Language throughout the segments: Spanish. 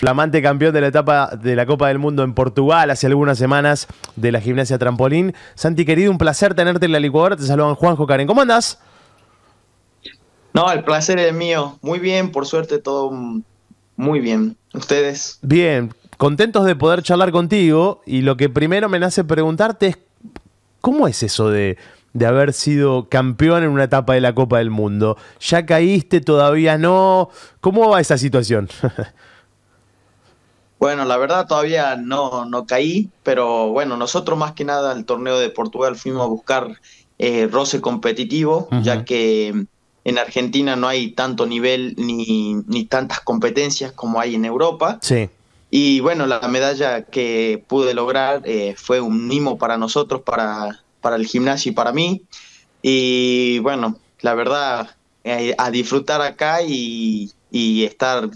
flamante campeón de la etapa de la Copa del Mundo en Portugal hace algunas semanas de la gimnasia trampolín. Santi, querido, un placer tenerte en la licuadora. Te saludan Juanjo Karen. ¿Cómo andas? No, el placer es mío. Muy bien, por suerte todo muy bien. ¿Ustedes? Bien, contentos de poder charlar contigo y lo que primero me nace preguntarte es, ¿cómo es eso de, de haber sido campeón en una etapa de la Copa del Mundo? ¿Ya caíste? ¿Todavía no? ¿Cómo va esa situación? Bueno, la verdad todavía no, no caí, pero bueno, nosotros más que nada el torneo de Portugal fuimos a buscar eh, roce competitivo, ya que en Argentina no hay tanto nivel ni, ni tantas competencias como hay en Europa. Sí. Y bueno, la medalla que pude lograr eh, fue un mimo para nosotros, para, para el gimnasio y para mí. Y bueno, la verdad, eh, a disfrutar acá y, y estar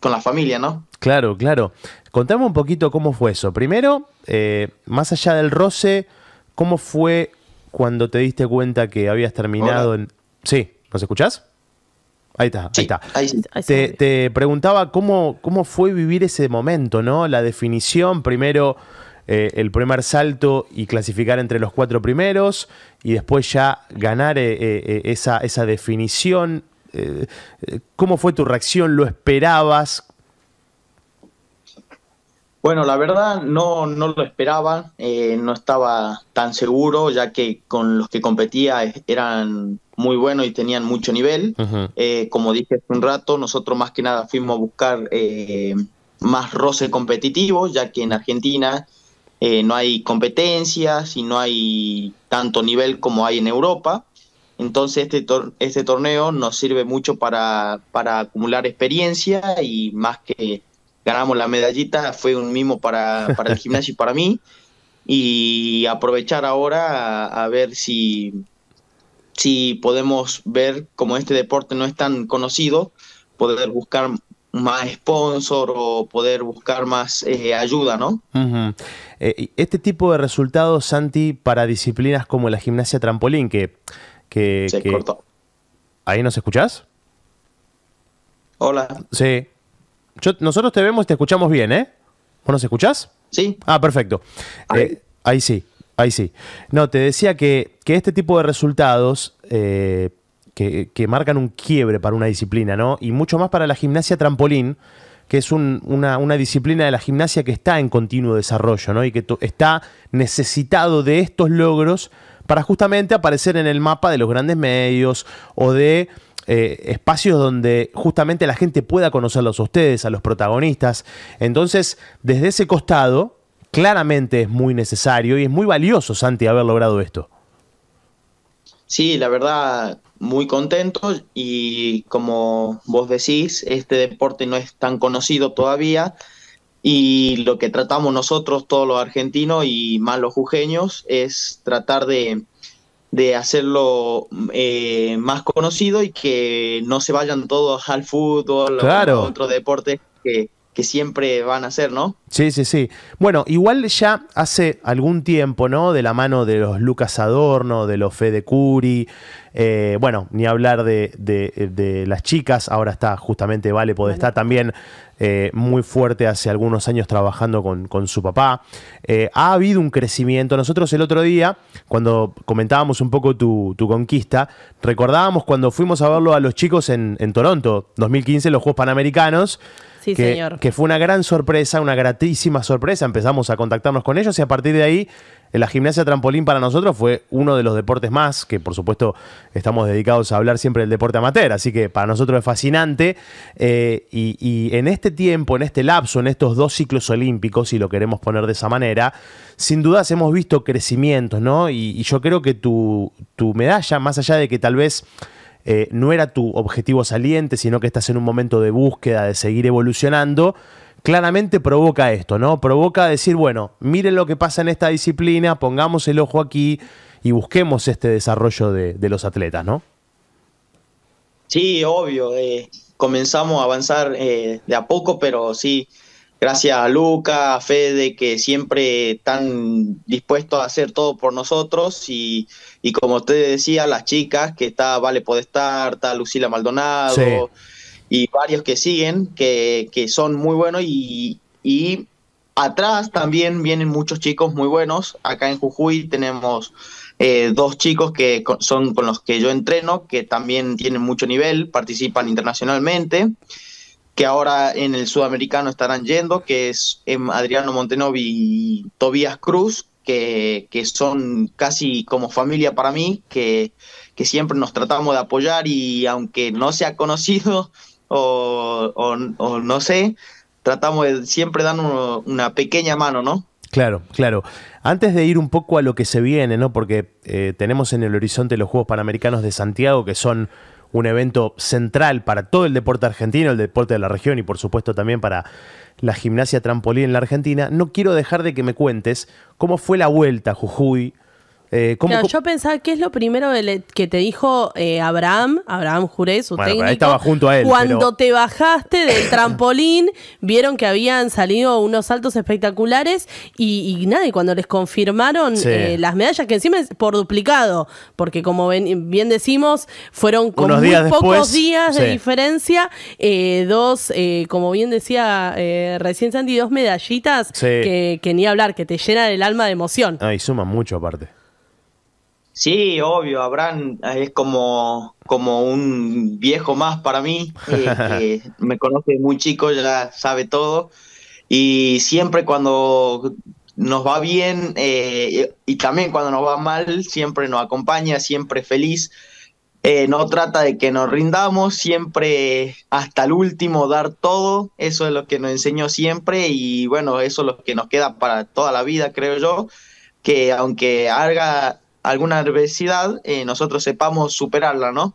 con la familia, ¿no? Claro, claro. Contame un poquito cómo fue eso. Primero, eh, más allá del roce, ¿cómo fue cuando te diste cuenta que habías terminado en... Sí, ¿nos escuchás? Ahí está, ahí está. te, preguntaba cómo, cómo fue vivir ese momento, ¿no? La definición, primero eh, el primer salto y clasificar entre los cuatro primeros y después ya ganar eh, esa, esa definición. ¿Cómo fue tu reacción? ¿Lo esperabas? Bueno, la verdad no, no lo esperaba, eh, no estaba tan seguro, ya que con los que competía eran muy buenos y tenían mucho nivel. Eh, como dije hace un rato, nosotros más que nada fuimos a buscar eh, más roce competitivo, ya que en Argentina no hay competencias y no hay tanto nivel como hay en Europa. Entonces este, este torneo nos sirve mucho para, para acumular experiencia y más que ganamos la medallita, fue un mimo para, para el gimnasio y para mí. Y aprovechar ahora a, ver si, si podemos ver como este deporte no es tan conocido, poder buscar más sponsor o poder buscar más eh, ayuda, ¿no? Eh, este tipo de resultados, Santi, para disciplinas como la gimnasia trampolín, que... Se cortó. ¿Ahí nos escuchás? Hola. Sí nosotros te vemos y te escuchamos bien, ¿eh? ¿Vos nos escuchás? Sí. Ah, perfecto. ahí eh, sí, ahí sí. No, te decía que, este tipo de resultados eh, que, marcan un quiebre para una disciplina, ¿no? Y mucho más para la gimnasia trampolín, que es una, una, disciplina de la gimnasia que está en continuo desarrollo, ¿no? Y que está necesitado de estos logros para justamente aparecer en el mapa de los grandes medios o de eh, espacios donde justamente la gente pueda conocerlos a ustedes, a los protagonistas. Entonces, desde ese costado, claramente es muy necesario y es muy valioso, Santi, haber logrado esto. Sí, la verdad, muy contento y como vos decís, este deporte no es tan conocido todavía y lo que tratamos nosotros, todos los argentinos y más los jujeños, es tratar de de hacerlo eh, más conocido y que no se vayan todos al fútbol o a otro deporte que que siempre van a ser, ¿no? Sí, sí, sí. Bueno, igual ya hace algún tiempo, ¿no? De la mano de los Lucas Adorno, de los Fede Curi, eh, bueno, ni hablar de, las chicas, ahora está justamente Vale Podestá también eh, muy fuerte hace algunos años trabajando con, su papá. Eh, ha habido un crecimiento. Nosotros el otro día, cuando comentábamos un poco tu, conquista, recordábamos cuando fuimos a verlo a los chicos en, en Toronto, 2015, los Juegos Panamericanos. Sí, que, señor. que fue una gran sorpresa, una gratísima sorpresa. Empezamos a contactarnos con ellos y a partir de ahí la gimnasia trampolín para nosotros fue uno de los deportes más, que por supuesto estamos dedicados a hablar siempre del deporte amateur, así que para nosotros es fascinante. Eh, y, en este tiempo, en este lapso, en estos dos ciclos olímpicos, si lo queremos poner de esa manera, sin dudas hemos visto crecimientos, ¿no? Y, yo creo que tu medalla, más allá de que tal vez eh, no era tu objetivo saliente, sino que estás en un momento de búsqueda, de seguir evolucionando, claramente provoca esto, ¿no? Provoca decir, bueno, miren lo que pasa en esta disciplina, pongamos el ojo aquí y busquemos este desarrollo de, los atletas, ¿no? Sí, obvio. Eh, comenzamos a avanzar eh, de a poco, pero sí, gracias a Luca, a Fede, que siempre están dispuestos a hacer todo por nosotros. Y, y como usted decía, las chicas, que está Vale Podestar, está Lucila Maldonado y varios que siguen, que, son muy buenos. Y, y, atrás también vienen muchos chicos muy buenos. Acá en Jujuy tenemos eh, dos chicos que son con los que yo entreno, que también tienen mucho nivel, participan internacionalmente que ahora en el sudamericano estarán yendo, que es em, Adriano Montenovi y Tobías Cruz, que, son casi como familia para mí, que, que, siempre nos tratamos de apoyar y aunque no sea conocido o, no sé, tratamos de siempre dar una pequeña mano, ¿no? Claro, claro. Antes de ir un poco a lo que se viene, ¿no? Porque eh, tenemos en el horizonte los Juegos Panamericanos de Santiago, que son un evento central para todo el deporte argentino, el deporte de la región y por supuesto también para la gimnasia trampolín en la Argentina, no quiero dejar de que me cuentes cómo fue la vuelta Jujuy, eh, yo pensaba, que es lo primero que te dijo eh, Abraham? Abraham Juré, su técnico. estaba junto a él. Cuando te bajaste del trampolín, vieron que habían salido unos saltos espectaculares y, nadie nada, y cuando les confirmaron eh, las medallas, que encima es por duplicado, porque como bien decimos, fueron con unos pocos días de diferencia, dos, como bien decía recién Sandy, dos medallitas que, ni hablar, que te llenan el alma de emoción. Ay, ah, y suman mucho aparte. Sí, obvio, Abraham eh, es como, como un viejo más para mí, eh, me conoce muy chico, ya sabe todo, y siempre cuando nos va bien eh, y también cuando nos va mal, siempre nos acompaña, siempre feliz, no trata de que nos rindamos, siempre hasta el último dar todo, eso es lo que nos enseñó siempre y bueno, eso es lo que nos queda para toda la vida, creo yo, que aunque haga, alguna adversidad, eh, nosotros sepamos superarla, ¿no?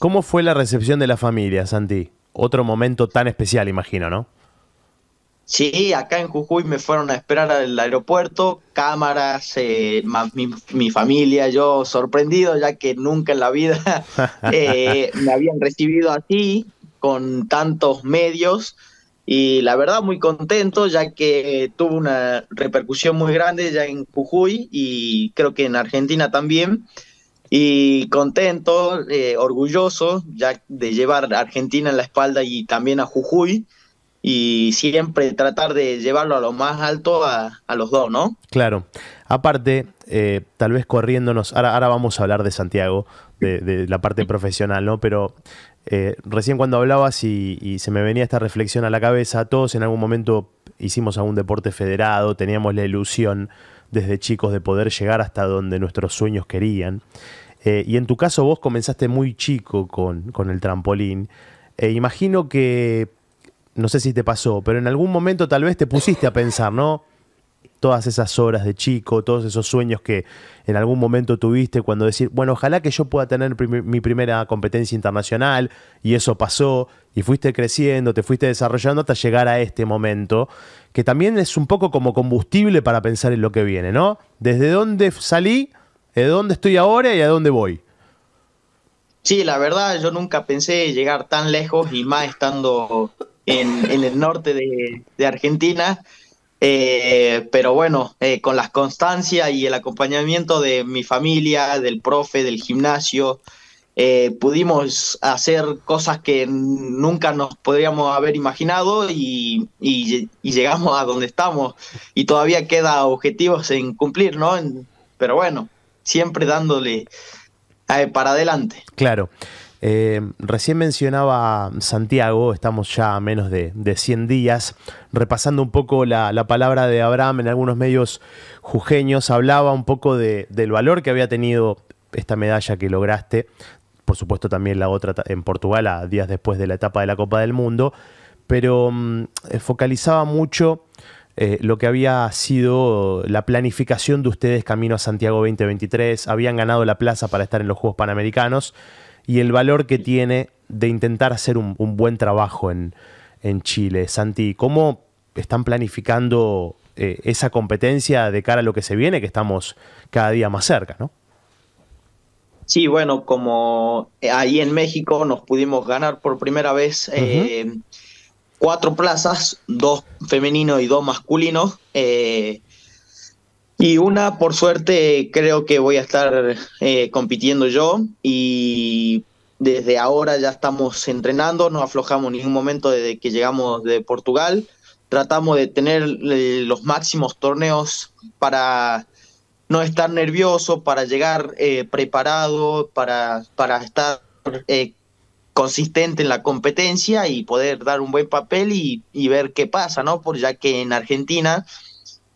¿Cómo fue la recepción de la familia, Santi? Otro momento tan especial, imagino, ¿no? Sí, acá en Jujuy me fueron a esperar al aeropuerto, cámaras, eh, mi, familia, yo sorprendido, ya que nunca en la vida eh, me habían recibido así, con tantos medios y la verdad muy contento ya que tuvo una repercusión muy grande ya en Jujuy y creo que en Argentina también. Y contento, eh, orgulloso ya de llevar a Argentina en la espalda y también a Jujuy y siempre tratar de llevarlo a lo más alto a, los dos, ¿no? Claro. Aparte, eh, tal vez corriéndonos, ahora, ahora vamos a hablar de Santiago, de, de la parte profesional, ¿no? Pero eh, recién cuando hablabas y, se me venía esta reflexión a la cabeza, todos en algún momento hicimos algún deporte federado, teníamos la ilusión desde chicos de poder llegar hasta donde nuestros sueños querían. Eh, y en tu caso vos comenzaste muy chico con, el trampolín. Eh, imagino que, no sé si te pasó, pero en algún momento tal vez te pusiste a pensar, ¿no? todas esas horas de chico, todos esos sueños que en algún momento tuviste cuando decir, bueno, ojalá que yo pueda tener mi primera competencia internacional y eso pasó y fuiste creciendo, te fuiste desarrollando hasta llegar a este momento, que también es un poco como combustible para pensar en lo que viene, ¿no? Desde dónde salí, de dónde estoy ahora y a dónde voy. Sí, la verdad, yo nunca pensé llegar tan lejos y más estando en, el norte de Argentina. Eh, pero bueno, eh, con la constancia y el acompañamiento de mi familia, del profe, del gimnasio, eh, pudimos hacer cosas que nunca nos podríamos haber imaginado y, llegamos a donde estamos. Y todavía queda objetivos en cumplir, ¿no? pero bueno, siempre dándole eh, para adelante. Claro. Eh, recién mencionaba Santiago, estamos ya a menos de, 100 días, repasando un poco la, palabra de Abraham en algunos medios jujeños, hablaba un poco del valor que había tenido esta medalla que lograste, por supuesto también la otra en Portugal a días después de la etapa de la Copa del Mundo, pero mm, eh, focalizaba mucho eh, lo que había sido la planificación de ustedes camino a Santiago 2023, habían ganado la plaza para estar en los Juegos Panamericanos y el valor que tiene de intentar hacer un, buen trabajo en, en, Chile. Santi, ¿cómo están planificando eh, esa competencia de cara a lo que se viene, que estamos cada día más cerca, ¿no? Sí, bueno, como eh, ahí en México nos pudimos ganar por primera vez eh, cuatro plazas, dos femeninos y dos masculinos. Eh, y una, por suerte, creo que voy a estar eh, compitiendo yo y desde ahora ya estamos entrenando, no aflojamos ningún momento desde que llegamos de Portugal, tratamos de tener eh, los máximos torneos para no estar nervioso, para llegar eh, preparado, para, para estar consistente en la competencia y poder dar un buen papel y, ver qué pasa, ¿no? Por ya que en Argentina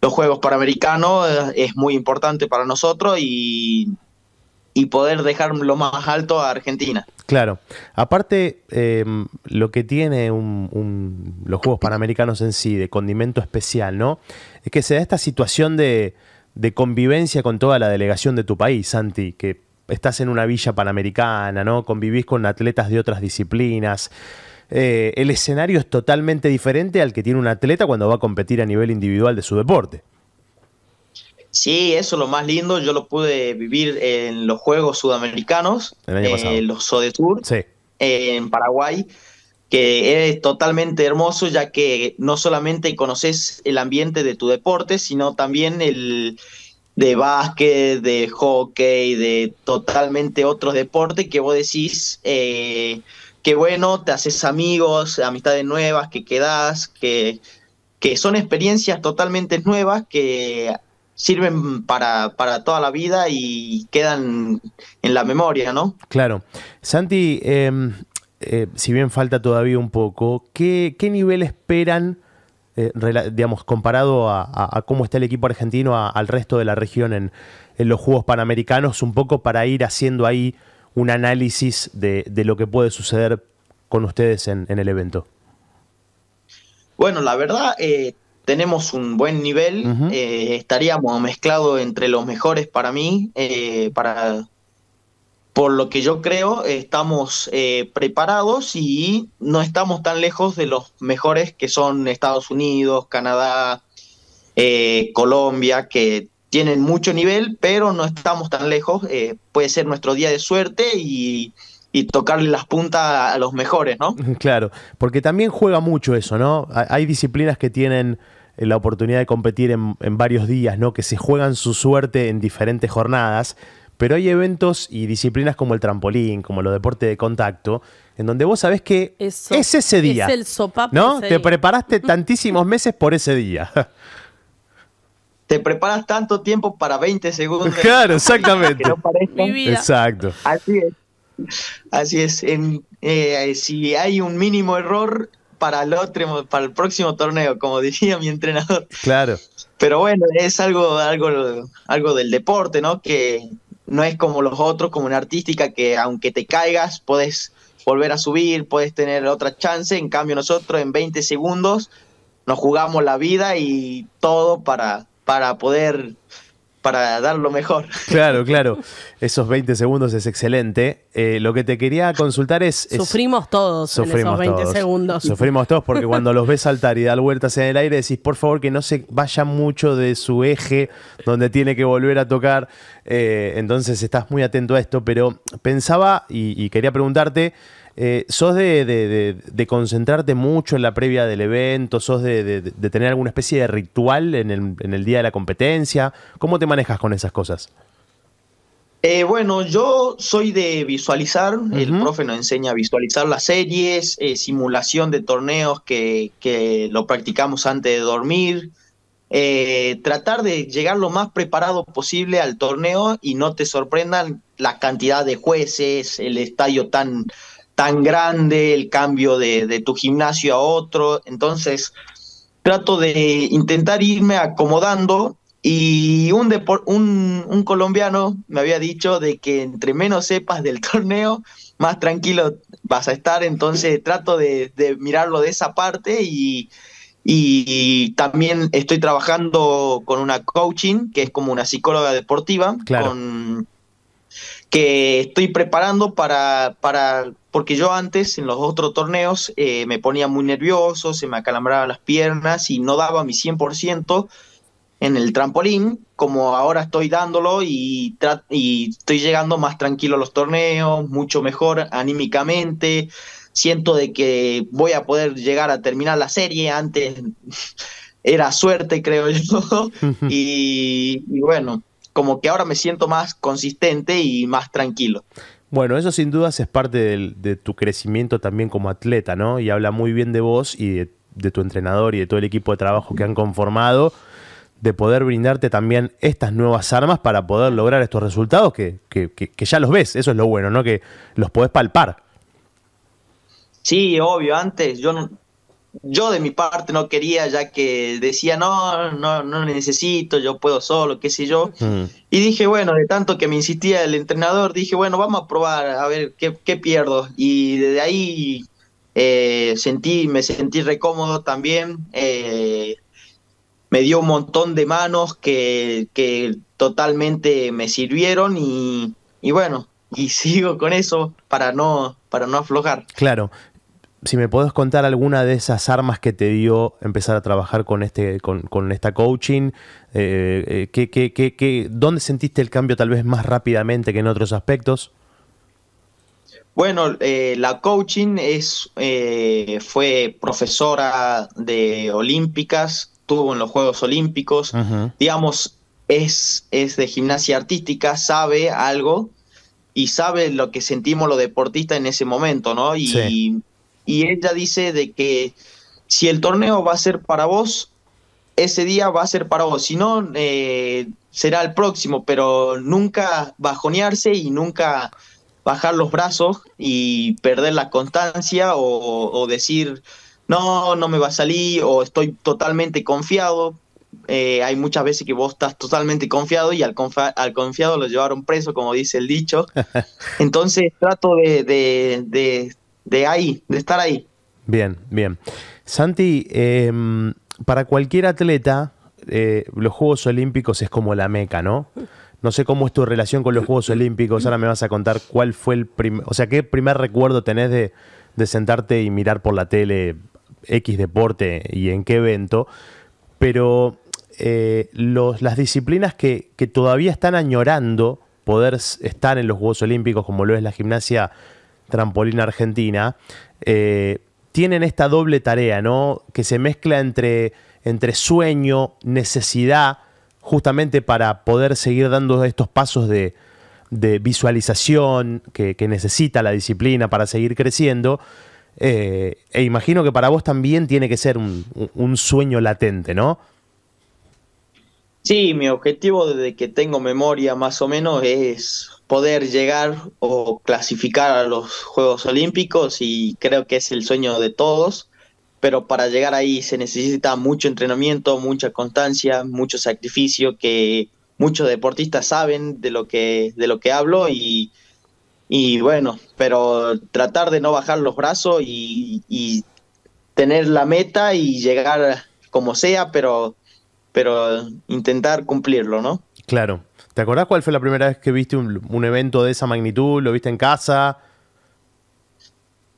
los Juegos Panamericanos eh, es, muy importante para nosotros y, y poder dejar lo más alto a Argentina. Claro. Aparte, em, lo que tiene un, los Juegos Panamericanos en sí, de condimento especial, ¿no? Es que se da esta situación de, de convivencia con toda la delegación de tu país, Santi, que estás en una villa panamericana, ¿no? Convivís con atletas de otras disciplinas. Eh, el escenario es totalmente diferente al que tiene un atleta cuando va a competir a nivel individual de su deporte. Sí, eso es lo más lindo. Yo lo pude vivir en los Juegos Sudamericanos, en eh, los Sodesur, en Paraguay, que es totalmente hermoso ya que no solamente conoces el ambiente de tu deporte, sino también el, de básquet, de hockey, de totalmente otros deportes que vos decís, eh, que bueno, te haces amigos, amistades nuevas, que quedás, que, son experiencias totalmente nuevas que sirven para, toda la vida y quedan en la memoria, ¿no? Claro. Santi, em, eh, si bien falta todavía un poco, ¿qué, nivel esperan, eh, digamos, comparado a, cómo está el equipo argentino al resto de la región en, en los Juegos Panamericanos, un poco para ir haciendo ahí un análisis de, lo que puede suceder con ustedes en, el evento. Bueno, la verdad, eh, tenemos un buen nivel, eh, estaríamos mezclados entre los mejores para mí, eh, para, por lo que yo creo, estamos preparados y no estamos tan lejos de los mejores que son Estados Unidos, Canadá, Colombia, que tienen mucho nivel, pero no estamos tan lejos. Eh, puede ser nuestro día de suerte y, tocarle las puntas a los mejores, ¿no? Claro, porque también juega mucho eso, ¿no? Hay disciplinas que tienen eh, la oportunidad de competir en, varios días, ¿no? Que se juegan su suerte en diferentes jornadas. Pero hay eventos y disciplinas como el trampolín, como los deportes de contacto, en donde vos sabés que es ese día. Es el sopapo. ¿No? Te preparaste tantísimos meses por ese día. te preparas tanto tiempo para 20 segundos. Claro, exactamente. Exacto. Así es. Así es. Eh, si hay un mínimo error para el otro, para el próximo torneo, como diría mi entrenador. Claro. Pero bueno, es algo, algo, algo del deporte, ¿no? Que no es como los otros, como una artística, que aunque te caigas, puedes volver a subir, puedes tener otra chance. En cambio, nosotros en 20 segundos nos jugamos la vida y todo para para poder para dar lo mejor. Claro, claro. Esos 20 segundos es excelente. Eh, lo que te quería consultar es... sufrimos todos sufrimos en esos 20 segundos. Sufrimos todos porque cuando los ves saltar y dar vueltas en el aire decís, por favor, que no se vaya mucho de su eje donde tiene que volver a tocar. Eh, entonces estás muy atento a esto, pero pensaba y quería preguntarte... Eh, ¿Sos de, concentrarte mucho en la previa del evento? ¿Sos de, tener alguna especie de ritual en el, día de la competencia? ¿Cómo te manejas con esas cosas? Eh, bueno, yo soy de visualizar, el profe nos enseña a visualizar las series, eh, simulación de torneos que, que, lo practicamos antes de dormir, tratar de llegar lo más preparado posible al torneo y no te sorprendan la cantidad de jueces, el estadio tan tan grande, el cambio de, tu gimnasio a otro. Entonces, trato de intentar irme acomodando y un, un, un, colombiano me había dicho de que entre menos sepas del torneo, más tranquilo vas a estar. Entonces trato de, mirarlo de esa parte y, también estoy trabajando con una coaching, que es como una psicóloga deportiva, que estoy preparando para, para porque yo antes en los otros torneos eh, me ponía muy nervioso, se me acalambraban las piernas y no daba mi 100% en el trampolín, como ahora estoy dándolo y, estoy llegando más tranquilo a los torneos, mucho mejor anímicamente, siento de que voy a poder llegar a terminar la serie antes. era suerte, creo yo. y bueno, como que ahora me siento más consistente y más tranquilo. Bueno, eso sin dudas es parte de tu crecimiento también como atleta, ¿no? Y habla muy bien de vos y de, tu entrenador y de todo el equipo de trabajo que han conformado, de poder brindarte también estas nuevas armas para poder lograr estos resultados que, que ya los ves, eso es lo bueno, ¿no? Que los podés palpar. Sí, obvio, antes yo no, yo de mi parte no quería, ya que decía, no, no, no necesito, yo puedo solo, qué sé yo. Mm. Y dije, bueno, de tanto que me insistía el entrenador, dije, bueno, vamos a probar, a ver qué, pierdo. Y desde ahí eh, sentí, me sentí recómodo también. Eh, me dio un montón de manos que, que totalmente me sirvieron y, y bueno, y sigo con eso para no, para no aflojar. Claro, si me puedes contar alguna de esas armas que te dio empezar a trabajar con, este, con, esta coaching, eh, eh, dónde sentiste el cambio tal vez más rápidamente que en otros aspectos? Bueno, eh, la coaching es, fue profesora de olímpicas, estuvo en los Juegos Olímpicos, digamos, es, es de gimnasia artística, sabe algo, y sabe lo que sentimos los deportistas en ese momento, ¿no? Y, y ella dice de que si el torneo va a ser para vos, ese día va a ser para vos, si no, eh, será el próximo, pero nunca bajonearse y nunca bajar los brazos y perder la constancia o, decir, no, no me va a salir o estoy totalmente confiado. Eh, hay muchas veces que vos estás totalmente confiado y al, confiado lo llevaron preso, como dice el dicho. Entonces trato de de ahí, de estar ahí. Bien, bien. Santi, em, para cualquier atleta, eh, los Juegos Olímpicos es como la meca, ¿no? No sé cómo es tu relación con los Juegos Olímpicos. Ahora me vas a contar cuál fue el primer. O sea, ¿qué primer recuerdo tenés de, de, sentarte y mirar por la tele X deporte y en qué evento? Pero eh, las disciplinas que, que todavía están añorando poder estar en los Juegos Olímpicos, como lo es la gimnasia Trampolín Argentina, eh, tienen esta doble tarea, ¿no? Que se mezcla entre, entre sueño, necesidad, justamente para poder seguir dando estos pasos de, visualización que, necesita la disciplina para seguir creciendo. Eh, e imagino que para vos también tiene que ser un, un sueño latente, ¿no? Sí, mi objetivo desde que tengo memoria más o menos es poder llegar o clasificar a los Juegos Olímpicos y creo que es el sueño de todos, pero para llegar ahí se necesita mucho entrenamiento, mucha constancia, mucho sacrificio que muchos deportistas saben de lo que de lo que hablo y, bueno, pero tratar de no bajar los brazos y, y tener la meta y llegar como sea, pero pero intentar cumplirlo, ¿no? Claro, ¿Te acordás cuál fue la primera vez que viste un, evento de esa magnitud? ¿Lo viste en casa?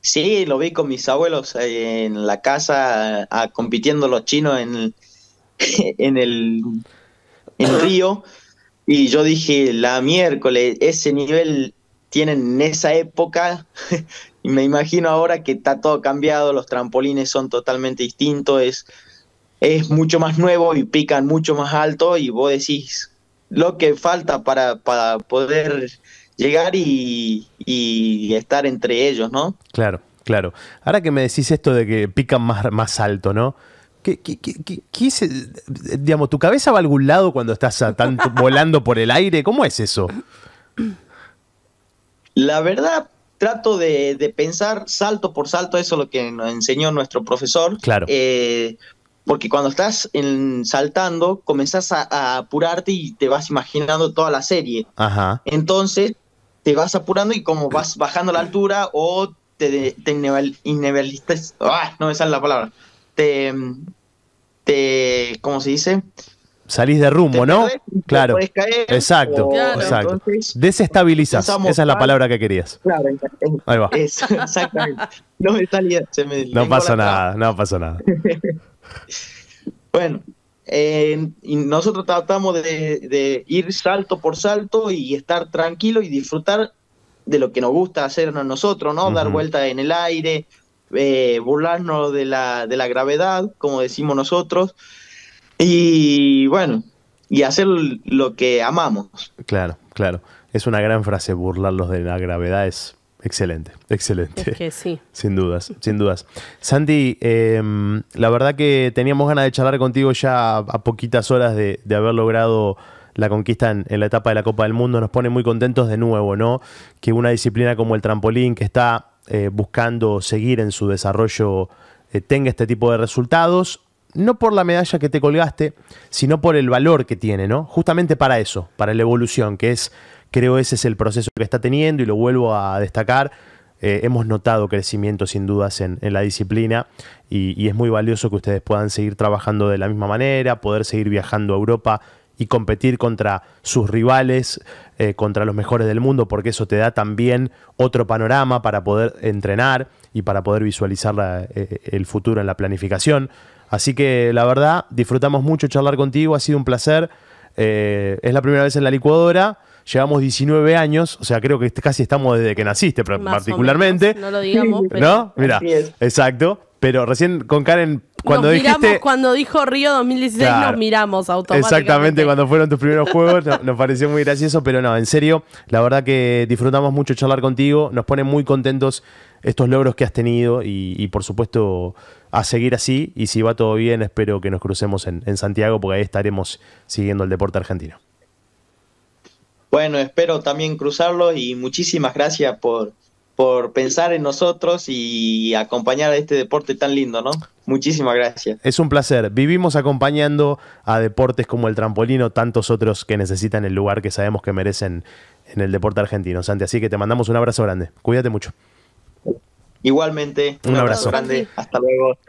Sí, lo vi con mis abuelos eh, en la casa compitiendo los chinos en el, en el Río. Y yo dije, la miércoles, ese nivel tienen en esa época. y me imagino ahora que está todo cambiado, los trampolines son totalmente distintos, es mucho más nuevo y pican mucho más alto. Y vos decís, lo que falta para, poder llegar y, estar entre ellos, ¿no? Claro, claro. Ahora que me decís esto de que pican más, más alto, ¿no? ¿Qué, qué, digamos, ¿Tu cabeza va a algún lado cuando estás tanto, volando por el aire? ¿Cómo es eso? La verdad, trato de, pensar salto por salto, eso es lo que nos enseñó nuestro profesor. Claro. Eh, porque cuando estás en, saltando, comenzás a, apurarte y te vas imaginando toda la serie. Ajá. Entonces, te vas apurando y como vas bajando la altura o te, te ah, no me sale la palabra, te, te, ¿cómo se dice? Salís de rumbo, ¿no? claro. exacto, Desestabilizas. Esa es la palabra que querías. Claro, Ahí va. exactamente. No me salía, No pasa nada, no pasa nada. Bueno, nosotros tratamos de, ir salto por salto y estar tranquilo y disfrutar de lo que nos gusta a nosotros, ¿no? Dar vueltas en el aire, eh, burlarnos de la, de la gravedad, como decimos nosotros, y bueno, y hacer lo que amamos. Claro, claro. Es una gran frase, burlarlos de la gravedad es Excelente, excelente. Es que sí. Sin dudas, sin dudas. Sandy, em, la verdad que teníamos ganas de charlar contigo ya a poquitas horas de, haber logrado la conquista en, la etapa de la Copa del Mundo. Nos pone muy contentos de nuevo, ¿no? Que una disciplina como el trampolín, que está eh, buscando seguir en su desarrollo, eh, tenga este tipo de resultados. No por la medalla que te colgaste, sino por el valor que tiene, ¿no? Justamente para eso, para la evolución, que es Creo ese es el proceso que está teniendo y lo vuelvo a destacar. Eh, hemos notado crecimiento sin dudas en, la disciplina y, es muy valioso que ustedes puedan seguir trabajando de la misma manera, poder seguir viajando a Europa y competir contra sus rivales, eh, contra los mejores del mundo, porque eso te da también otro panorama para poder entrenar y para poder visualizar eh, el futuro en la planificación. Así que la verdad, disfrutamos mucho charlar contigo, ha sido un placer. es la primera vez en la licuadora llevamos 19 años, o sea, creo que casi estamos desde que naciste particularmente. no lo digamos, pero ¿No? Mira, exacto. Pero recién con Karen, cuando nos Miramos, cuando dijo Río 2016, nos miramos automáticamente. Exactamente, cuando fueron tus primeros juegos, nos pareció muy gracioso, pero no, en serio, la verdad que disfrutamos mucho charlar contigo, nos pone muy contentos estos logros que has tenido y, por supuesto a seguir así. Y si va todo bien, espero que nos crucemos en Santiago, porque ahí estaremos siguiendo el deporte argentino. Bueno, espero también cruzarlo y muchísimas gracias por, por pensar en nosotros y acompañar a este deporte tan lindo, ¿no? Muchísimas gracias. Es un placer. Vivimos acompañando a deportes como el trampolino, tantos otros que necesitan el lugar que sabemos que merecen en el deporte argentino, Santi. Así que te mandamos un abrazo grande. Cuídate mucho. Igualmente. Un, abrazo grande. Hasta luego.